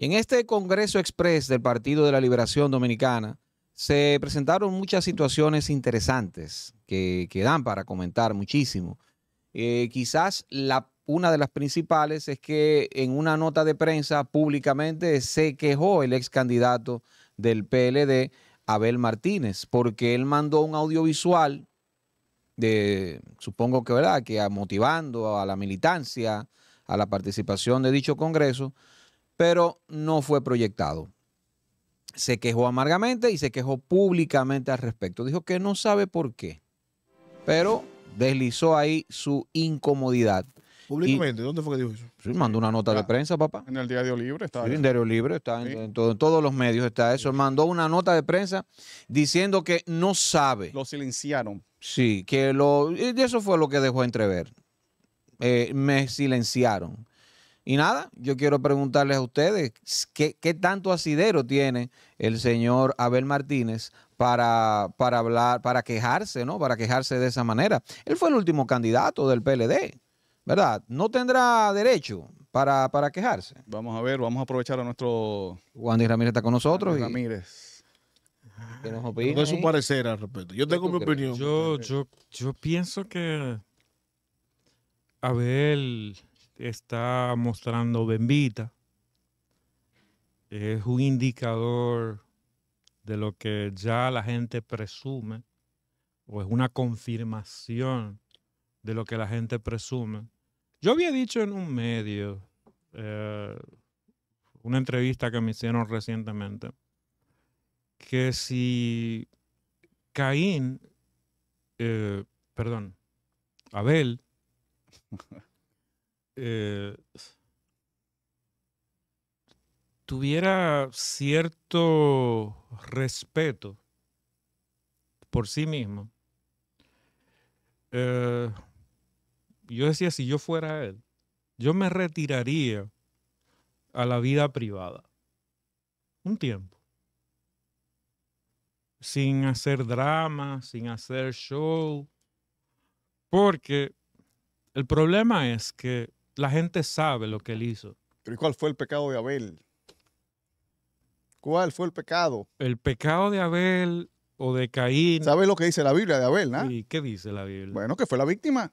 Y en este Congreso Express del Partido de la Liberación Dominicana se presentaron muchas situaciones interesantes que, dan para comentar muchísimo. Eh, quizás una de las principales es que en una nota de prensa públicamente se quejó el ex candidato del PLD, Abel Martínez, porque él mandó un audiovisual de, supongo que verdad, que motivando a la militancia, a la participación de dicho Congreso, pero no fue proyectado. Se quejó amargamente y se quejó públicamente al respecto. Dijo que no sabe por qué, pero deslizó ahí su incomodidad. Públicamente, ¿dónde fue que dijo eso? Sí, mandó una nota de ah, prensa, papá. En el Diario Libre está. en el Diario Libre está, en, todos los medios está eso. Mandó una nota de prensa diciendo que no sabe. Lo silenciaron. Sí, que lo. Y eso fue lo que dejó entrever. Eh, me silenciaron. Y nada, yo quiero preguntarles a ustedes qué, tanto asidero tiene el señor Abel Martínez para, para hablar, para quejarse, ¿no? Para quejarse de esa manera. Él fue el último candidato del PLD, ¿verdad? No tendrá derecho para, quejarse. Vamos a ver, vamos a aprovechar a nuestro. Juan Ramírez está con nosotros. Ramírez. Que nos opine. No es su parecer al respecto. Yo tengo mi opinión. Yo, yo, yo pienso que Abel está mostrando Bembita. Es un indicador de lo que ya la gente presume, o es una confirmación de lo que la gente presume. Yo había dicho en un medio, eh, una entrevista que me hicieron recientemente, que si Caín, eh, perdón, Abel, Eh, tuviera cierto respeto por sí mismo, eh, yo decía, si yo fuera él, yo me retiraría a la vida privada un tiempo. Sin hacer drama, sin hacer show. Porque el problema es que la gente sabe lo que él hizo. ¿Pero cuál fue el pecado de Abel? ¿Cuál fue el pecado? El pecado de Abel o de Caín. ¿Sabes lo que dice la Biblia de Abel, no? ¿Y qué dice la Biblia? Bueno, que fue la víctima.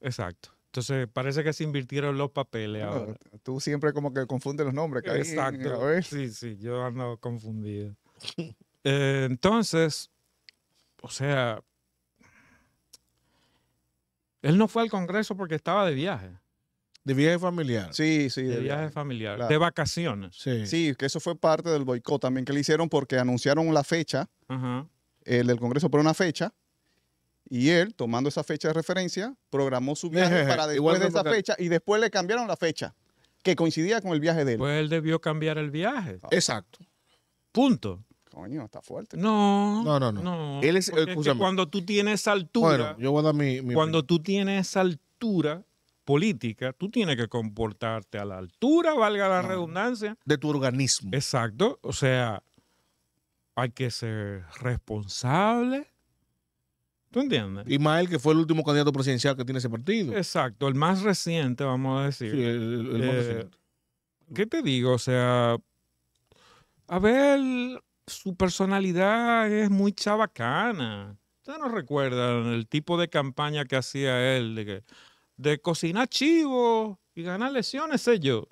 Exacto. Entonces parece que se invirtieron los papeles ahora. Tú siempre como que confundes los nombres, Caín. Exacto. Sí, sí, yo ando confundido. Eh, entonces, o sea, él no fue al Congreso porque estaba de viaje. De viaje familiar. Sí, sí. De, viaje, familiar. De vacaciones. Sí. sí, que eso fue parte del boicot también que le hicieron porque anunciaron la fecha, el del Congreso por una fecha, y él, tomando esa fecha de referencia, programó su viaje para después de esa fecha y después le cambiaron la fecha, que coincidía con el viaje de él. Pues él debió cambiar el viaje. Ah. Exacto. Punto. Coño, está fuerte. No. No, no, él es, cuando tú tienes altura. Bueno, yo voy a dar mi. cuando tú tienes altura, política, tú tienes que comportarte a la altura, valga la redundancia. De tu organismo. Exacto. O sea, hay que ser responsable. ¿Tú entiendes? Y Mael, que fue el último candidato presidencial que tiene ese partido. Exacto, el más reciente, vamos a decir. Sí, el, más eh, reciente. ¿Qué te digo? O sea, a ver, su personalidad es muy chabacana. Ustedes no recuerdan el tipo de campaña que hacía él, de que de cocinar chivo y ganar lesiones, sé yo.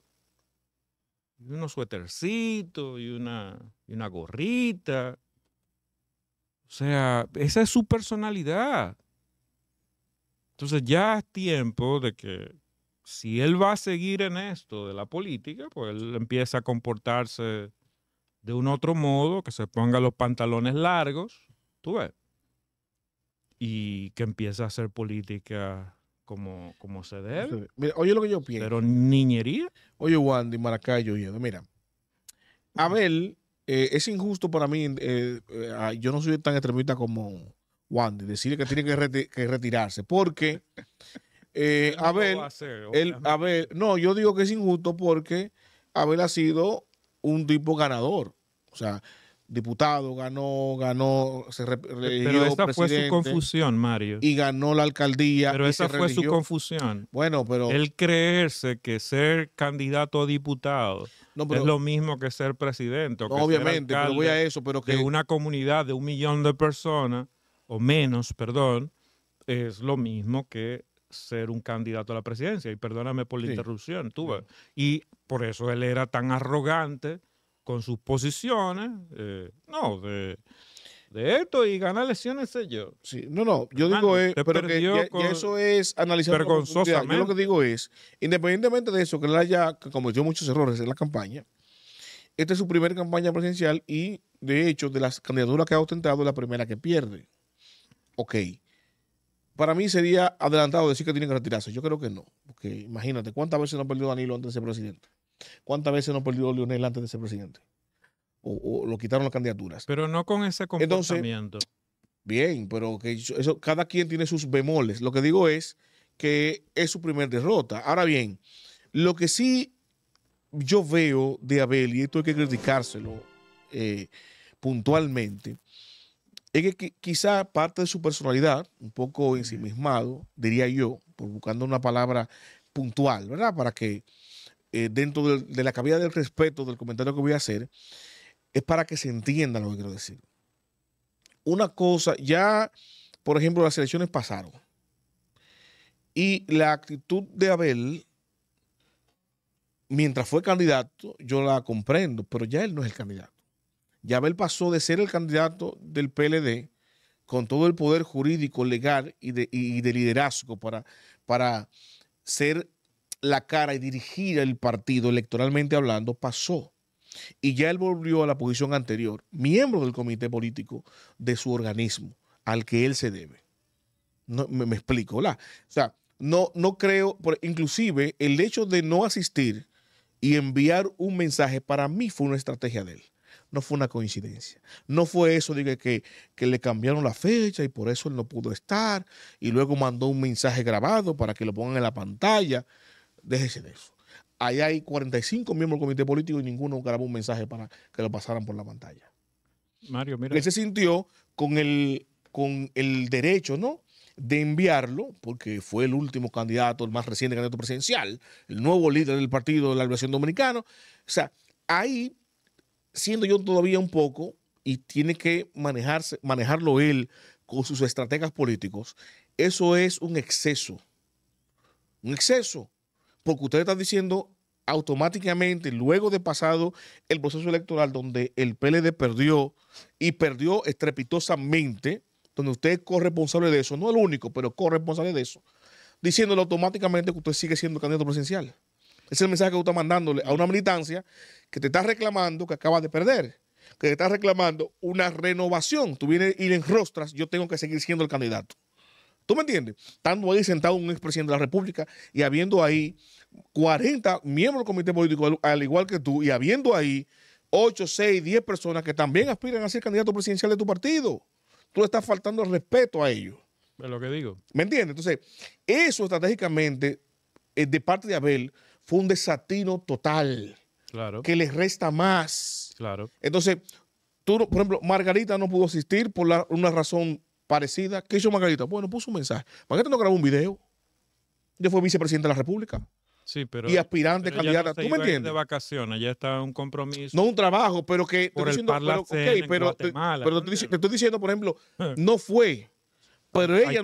Y unos suetercitos y una, y una gorrita. O sea, esa es su personalidad. Entonces ya es tiempo de que si él va a seguir en esto de la política, pues él empieza a comportarse de un otro modo, que se ponga los pantalones largos, tú ves, y que empieza a hacer política como, como se oye lo que yo pienso. Pero niñería. Oye, Wandy, Maracayo, y mira. Abel, eh, es injusto para mí. Eh, eh, ah, yo no soy tan extremista como Wandy. Decirle que tiene que, retirarse. Porque Abel, ver Abel, no, yo digo que es injusto porque Abel ha sido un tipo ganador. O sea, diputado, ganó, ganó, se Pero esa fue su confusión, Mario. Y ganó la alcaldía. Pero esa fue su confusión. Bueno, pero. El creerse que ser candidato a diputado no, es lo mismo que ser presidente. O obviamente, ser voy a eso, pero que. De una comunidad de un millón de personas, o menos, perdón, es lo mismo que ser un candidato a la presidencia. Y perdóname por la interrupción, tú. Y por eso él era tan arrogante con sus posiciones, eh, no, de, esto y ganar elecciones, sé yo. no, no, yo digo es, eh, pero que con, eso es analizar. Yo lo que digo es, independientemente de eso, que él haya cometido muchos errores en la campaña, esta es su primera campaña presidencial y, de hecho, de las candidaturas que ha ostentado, es la primera que pierde. Ok. Para mí sería adelantado decir que tiene que retirarse. Yo creo que no. Porque imagínate cuántas veces no ha perdido Danilo antes de ser presidente. ¿Cuántas veces no perdió Lionel antes de ser presidente? O, lo quitaron las candidaturas. Pero no con ese comportamiento. bien, pero que eso, cada quien tiene sus bemoles. Lo que digo es que es su primer derrota. Ahora bien, lo que sí yo veo de Abel, y esto hay que criticárselo eh, puntualmente, es que quizá parte de su personalidad, un poco ensimismado, diría yo, buscando una palabra puntual, ¿verdad? Para que eh, dentro de, la cabida del respeto del comentario que voy a hacer, es para que se entienda lo que quiero decir. Una cosa, ya, por ejemplo, las elecciones pasaron. Y la actitud de Abel, mientras fue candidato, yo la comprendo, pero ya él no es el candidato. Ya Abel pasó de ser el candidato del PLD con todo el poder jurídico, legal y de, liderazgo para, para ser la cara y dirigir el partido electoralmente hablando, pasó. Y ya él volvió a la posición anterior, miembro del comité político de su organismo, al que él se debe. No, me, explico, ¿la? O sea, no, no creo, inclusive el hecho de no asistir y enviar un mensaje para mí fue una estrategia de él. No fue una coincidencia. No fue eso que, que, le cambiaron la fecha y por eso él no pudo estar. Y luego mandó un mensaje grabado para que lo pongan en la pantalla. Déjese de eso. Allá hay 45 miembros del comité político y ninguno grabó un mensaje para que lo pasaran por la pantalla. Mario, mira. Él se sintió con el, con el derecho, ¿no? de enviarlo, porque fue el último candidato, el más reciente candidato presidencial, el nuevo líder del partido de la Liberación Dominicana. O sea, ahí, siendo yo todavía un poco, y tiene que manejarse, manejarlo él con sus estrategas políticos, eso es un exceso. Un exceso porque usted está diciendo automáticamente, luego de pasado el proceso electoral donde el PLD perdió y perdió estrepitosamente, donde usted es corresponsable de eso, no el único, pero corresponsable de eso, diciéndole automáticamente que usted sigue siendo candidato presidencial. Ese es el mensaje que usted está mandándole a una militancia que te está reclamando que acaba de perder, que te está reclamando una renovación. Tú vienes a ir en rostras, yo tengo que seguir siendo el candidato. ¿Tú me entiendes? Estando ahí sentado un expresidente de la República y habiendo ahí 40 miembros del comité político, al igual que tú, y habiendo ahí 8, 6, 10 personas que también aspiran a ser candidato presidencial de tu partido. Tú le estás faltando el respeto a ellos. Es lo que digo. ¿Me entiendes? Entonces, eso estratégicamente, eh, de parte de Abel, fue un desatino total. Claro. Que les resta más. Claro. Entonces, tú, por ejemplo, Margarita no pudo asistir por una razón parecida. ¿Qué hizo Margarita? Bueno, puso un mensaje. Margarita no grabó un video. Yo fue vicepresidente de la República. Sí, pero. Y aspirante, candidata. ¿Tú me entiendes? De vacaciones, ya está un compromiso. No un trabajo, pero que. diciendo, pero, te, estoy diciendo, por ejemplo, no fue. Pero ella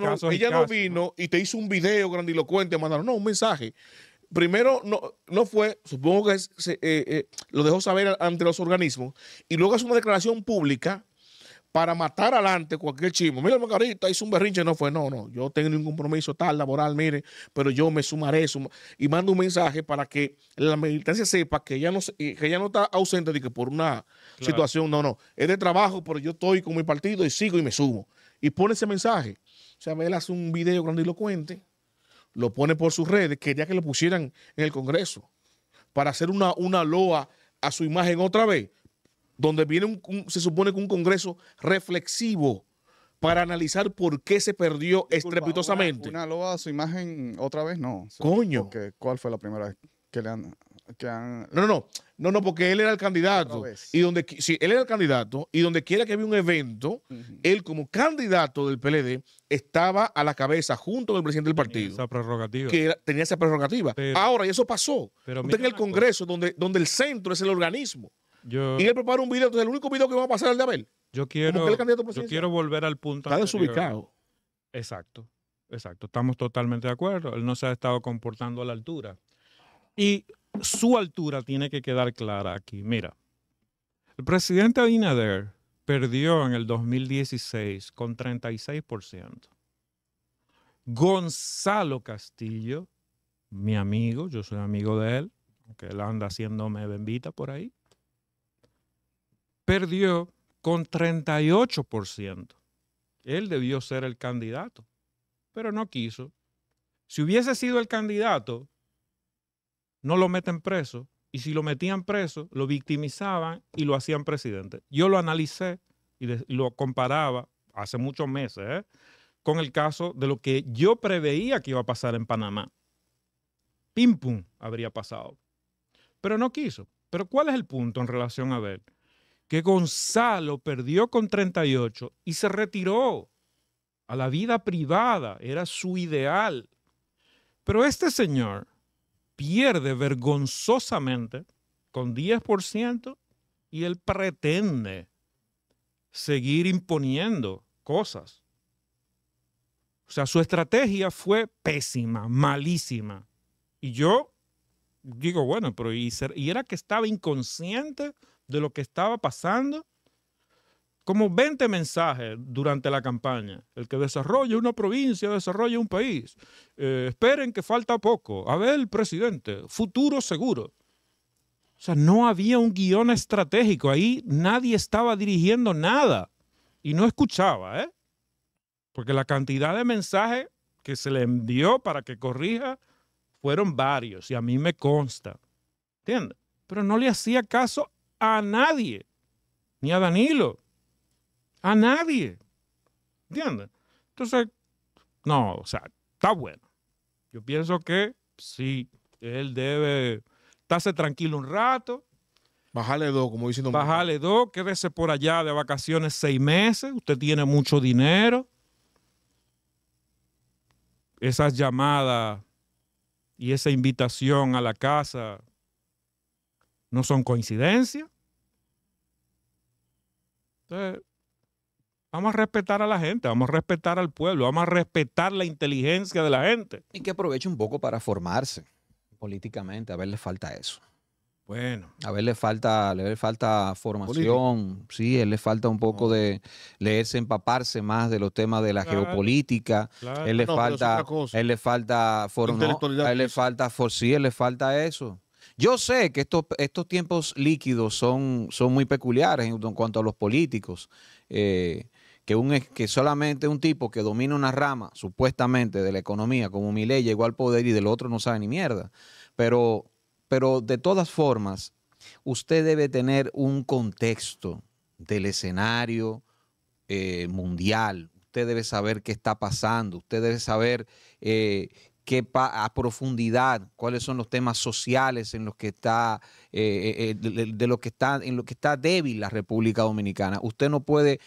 no, vino y te hizo un video grandilocuente, mandaron, no, un mensaje. Primero no, no fue, supongo que eh, eh, lo dejó saber ante los organismos, y luego hace una declaración pública para matar adelante cualquier chismo. Mira, Margarita hizo un berrinche. No fue, no, no. Yo tengo ningún compromiso tal, laboral, mire, pero yo me sumaré y mando un mensaje para que la militancia sepa que ella no, eh, que ella no está ausente de que por una situación, no, no. Es de trabajo, pero yo estoy con mi partido y sigo y me sumo. Y pone ese mensaje. O sea, él hace un video grandilocuente, lo pone por sus redes, quería que lo pusieran en el Congreso para hacer una, una loa a su imagen otra vez donde viene un, se supone que un Congreso reflexivo para analizar por qué se perdió estrepitosamente. Una, a su imagen otra vez, no. Coño. ¿Cuál fue la primera vez que le han, No, no, no. No, porque él era el candidato. Y donde, sí, él era el candidato y donde quiera que había un evento, él como candidato del PLD estaba a la cabeza junto con el presidente del partido. Esa prerrogativa. Que tenía esa prerrogativa. Ahora, y eso pasó. Pero Usted en el Congreso, donde, donde el centro es el organismo y un video, entonces el único video que va a pasar es el de Abel. Yo quiero, quiero volver al punto. Está desubicado. Exacto, exacto. Estamos totalmente de acuerdo. Él no se ha estado comportando a la altura. Y su altura tiene que quedar clara aquí. Mira, el presidente Abinader perdió en el 2016 con 36%. Gonzalo Castillo, mi amigo, yo soy amigo de él, que él anda haciéndome bendita por ahí, perdió con 38%. Él debió ser el candidato, pero no quiso. Si hubiese sido el candidato, no lo meten preso. Y si lo metían preso, lo victimizaban y lo hacían presidente. Yo lo analicé y, lo comparaba hace muchos meses ¿eh? con el caso de lo que yo preveía que iba a pasar en Panamá. Pim pum habría pasado. Pero no quiso. Pero ¿cuál es el punto en relación a él? que Gonzalo perdió con 38 y se retiró a la vida privada, era su ideal. Pero este señor pierde vergonzosamente con 10% y él pretende seguir imponiendo cosas. O sea, su estrategia fue pésima, malísima. Y yo digo, bueno, pero y, era que estaba inconsciente de lo que estaba pasando, como 20 mensajes durante la campaña. El que desarrolle una provincia, desarrolle un país. Eh, esperen que falta poco. A ver, el presidente, futuro seguro. O sea, no había un guión estratégico. Ahí nadie estaba dirigiendo nada. Y no escuchaba, ¿eh? Porque la cantidad de mensajes que se le envió para que corrija fueron varios. Y a mí me consta. ¿Entiendes? Pero no le hacía caso a nadie, ni a Danilo, a nadie. ¿Entiendes? Entonces, no, o sea, está bueno. Yo pienso que sí, él debe estarse tranquilo un rato. bájale dos, como diciendo. bájale dos, quédese por allá de vacaciones seis meses, usted tiene mucho dinero. Esas llamadas y esa invitación a la casa no son coincidencias. Entonces, vamos a respetar a la gente, vamos a respetar al pueblo, vamos a respetar la inteligencia de la gente. Y que aproveche un poco para formarse políticamente. A ver, le falta eso. Bueno. A ver, le falta, le falta formación, sí, él le falta un poco de leerse, empaparse más de los temas de la geopolítica. Ah, él le falta, él le falta, formación él le falta, for, sí, él le falta eso. Yo sé que estos, estos tiempos líquidos son, son muy peculiares en, cuanto a los políticos. Eh, que, un, que solamente un tipo que domina una rama supuestamente de la economía como mi ley llegó al poder y del otro no sabe ni mierda. Pero, pero de todas formas, usted debe tener un contexto del escenario eh, mundial. Usted debe saber qué está pasando, usted debe saber eh, a profundidad, cuáles son los temas sociales en los que está, eh, eh, eh, de, lo que está, en lo que está débil la República Dominicana. Usted no puede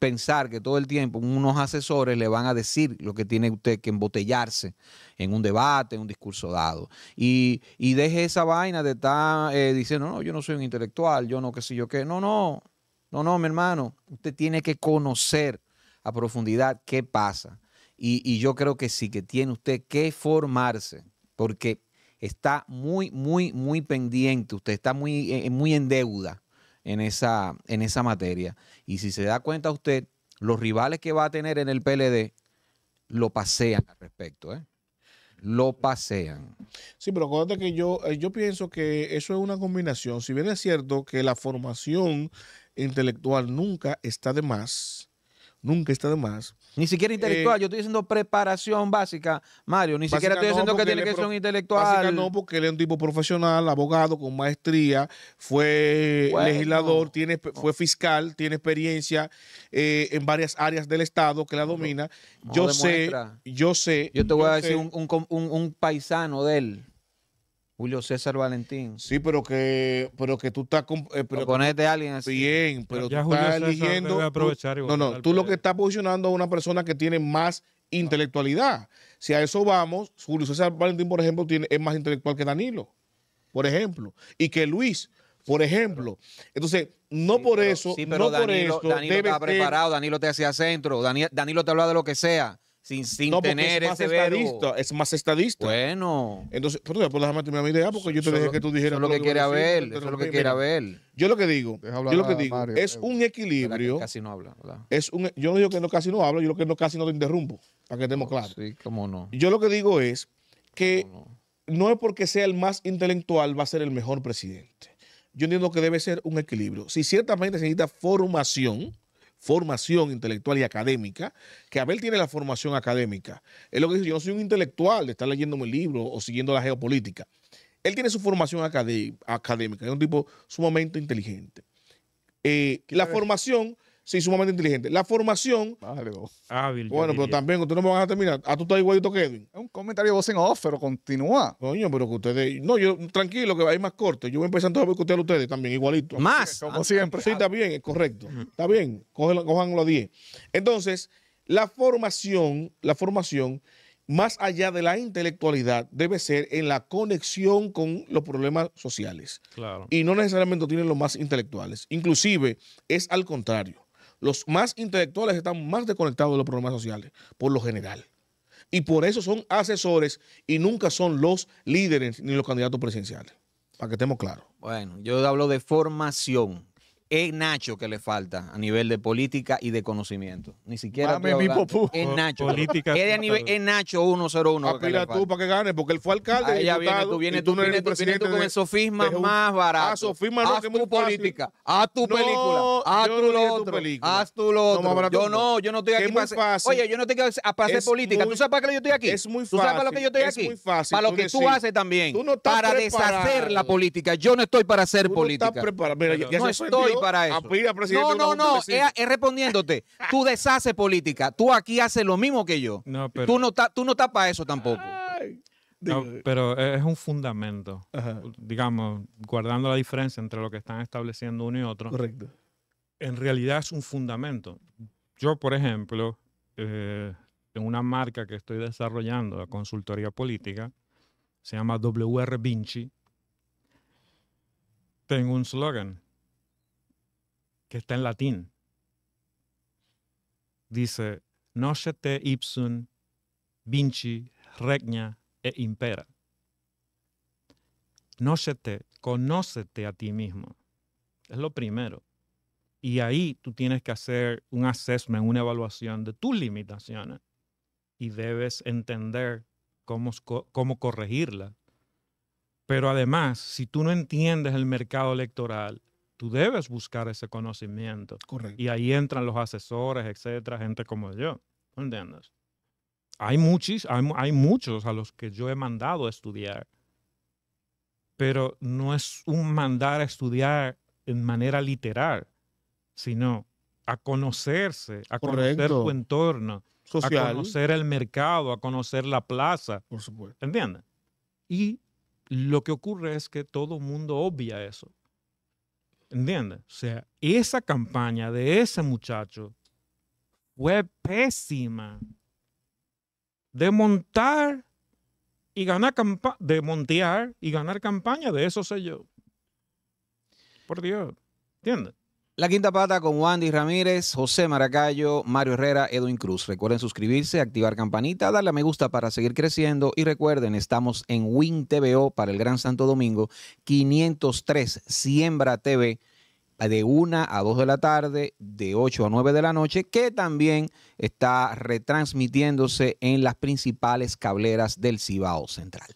pensar que todo el tiempo unos asesores le van a decir lo que tiene usted que embotellarse en un debate, en un discurso dado. Y, deje esa vaina de estar diciendo, no, yo no soy un intelectual, yo no, qué sé yo qué. No, no, no, no, mi hermano. Usted tiene que conocer a profundidad qué pasa. Y, yo creo que sí, que tiene usted que formarse, porque está muy, muy, muy pendiente, usted está muy, eh, muy en deuda en esa, en esa materia. Y si se da cuenta usted, los rivales que va a tener en el PLD lo pasean al respecto, ¿eh? Lo pasean. Sí, pero acuérdate que yo, eh, yo pienso que eso es una combinación. Si bien es cierto que la formación intelectual nunca está de más, nunca está de más. Ni siquiera eh, intelectual, yo estoy diciendo preparación básica, Mario, ni siquiera estoy diciendo que tiene que ser un intelectual. Básica no, porque él es un tipo profesional, abogado con maestría, fue legislador, tiene, fue oh. fiscal, tiene experiencia eh, en varias áreas del Estado que la oh, domina. yo sé, yo sé. Yo te voy a decir un paisano de él Julio César Valentín. Sí, pero que, pero que tú estás eh, pero alguien así. Bien, pero tú estás César no, no, tú lo que estás posicionando Es una persona que tiene más intelectualidad. Si a eso vamos, Julio César Valentín, por ejemplo, tiene, es más intelectual que Danilo, por ejemplo. Y que Luis, por ejemplo. Entonces, no por eso, no por esto. Danilo está preparado, Danilo te hacía centro, Danilo, Danilo te habla de lo que sea sin, sin tener es ese estadista, Es más estadista. Bueno. Entonces, pero después déjame terminar mi idea porque yo te dejé que tú dijeras. Eso es lo que quiere ver, es lo que quiere ver. Yo lo que digo, yo lo que digo, es un equilibrio. Casi no habla. Es un, yo no digo que no casi no hablo, yo lo que no casi no te interrumpo, para que estemos oh, claros. Sí, cómo no. Yo lo que digo es que no es porque sea el más intelectual va a ser el mejor presidente. Yo entiendo que debe ser un equilibrio. Si ciertamente necesita formación, formación intelectual y académica, que Abel tiene la formación académica. Es lo que dice, yo no soy un intelectual de estar mi libro o siguiendo la geopolítica. Él tiene su formación académica, es un tipo sumamente inteligente. Eh, la formación Sí, sumamente inteligente. La formación. Hábil, bueno, pero también, ustedes no me van a terminar. Ah, tú estás igualito que Edwin. Es un comentario voz en off, pero continúa. Coño, pero que ustedes. No, yo, tranquilo, que hay más corto Yo voy empezando a discutir a ustedes también, igualito. Más. Como siempre. Sí, está bien, es correcto. Está bien. Cojan los 10. Entonces, la formación, la formación, más allá de la intelectualidad, debe ser en la conexión con los problemas sociales. Claro. Y no necesariamente tienen los más intelectuales. Inclusive, es al contrario los más intelectuales están más desconectados de los problemas sociales, por lo general. Y por eso son asesores y nunca son los líderes ni los candidatos presidenciales, para que estemos claros. Bueno, yo hablo de formación, es Nacho que le falta a nivel de política y de conocimiento. Ni siquiera mi popú. es Nacho. Es, Nacho 101. Apila tú para que gane, porque él fue alcalde. Ella viene tú, vienes tú, no vienes, tú, vienes tú con el ah, sofisma más barato. haz tu política, haz tu película, haz tu lo otro, haz tu lo otro. yo no, yo no estoy aquí para hacer, oye, yo no estoy aquí para hacer política. ¿Tú sabes para qué yo estoy aquí? Es muy fácil. ¿Tú sabes para lo que yo estoy aquí? Para lo que tú haces también. Para deshacer la política. Yo no estoy para hacer política. No estoy para ah, eso. no, no, no, es, respondiéndote. Tú deshaces política. Tú aquí haces lo mismo que yo. Tú no estás tú no para eso tampoco. Eh. pero e, es un fundamento, digamos, guardando la diferencia entre lo que están estableciendo uno y otro. Correcto. En realidad es un fundamento. Yo, por ejemplo, eh, en una marca que estoy desarrollando, la consultoría política, se llama WR Vinci. Tengo un slogan que está en latín. Dice, te ipsum vinci regna e impera. te conócete a ti mismo. Es lo primero. Y ahí tú tienes que hacer un assessment, una evaluación de tus limitaciones. Y debes entender cómo, cómo corregirlas. Pero además, si tú no entiendes el mercado electoral, tú debes buscar ese conocimiento. Y ahí entran los asesores, etcétera, gente como yo. ¿Entiendes? Hay, muchis, hay, muchos a los que yo he mandado a estudiar, pero no es un mandar a estudiar en manera literal, sino a conocerse, a conocer su entorno, Social. a conocer el mercado, a conocer la plaza. Por supuesto. ¿Entiendes? Y lo que ocurre es que todo mundo obvia eso. ¿Entiendes? O sea, esa campaña de ese muchacho fue pésima. De montar y ganar campaña, de montear y ganar campaña, de eso sé yo. Por Dios. ¿Entiendes? La Quinta Pata con Wandy Ramírez, José Maracayo, Mario Herrera, Edwin Cruz. Recuerden suscribirse, activar campanita, darle a me gusta para seguir creciendo y recuerden, estamos en Win TVO para el Gran Santo Domingo, 503 Siembra TV de 1 a 2 de la tarde, de 8 a 9 de la noche, que también está retransmitiéndose en las principales cableras del Cibao Central.